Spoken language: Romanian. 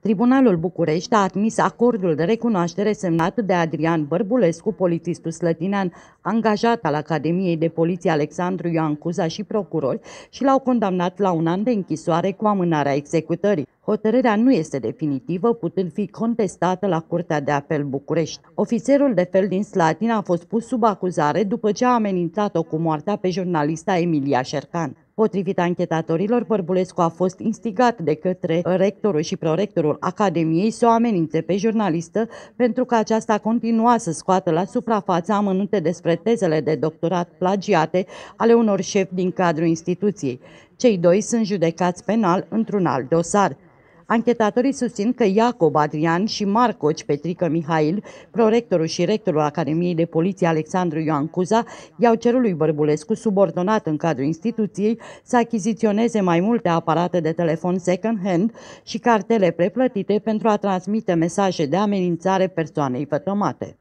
Tribunalul București a admis acordul de recunoaștere semnat de Adrian Bărbulescu, polițistul slătinean angajat al Academiei de Poliție Alexandru Ioan Cuza și procurori și l-au condamnat la un an de închisoare cu amânarea executării. Hotărârea nu este definitivă, putând fi contestată la Curtea de Apel București. Ofițerul de fel din Slatina a fost pus sub acuzare după ce a amenințat-o cu moartea pe jurnalista Emilia Șercan. Potrivit anchetatorilor, Bărbulescu a fost instigat de către rectorul și prorectorul Academiei să o amenințe pe jurnalistă pentru că aceasta continua să scoată la suprafață amănunte despre tezele de doctorat plagiate ale unor șefi din cadrul instituției. Cei doi sunt judecați penal într-un alt dosar. Anchetatorii susțin că Iacob Adrian și Marcoci Petrică Mihail, prorectorul și rectorul Academiei de Poliție Alexandru Ioan Cuza, i-au cerut lui Bărbulescu, subordonat în cadrul instituției, să achiziționeze mai multe aparate de telefon second-hand și cartele preplătite pentru a transmite mesaje de amenințare persoanei vătămate.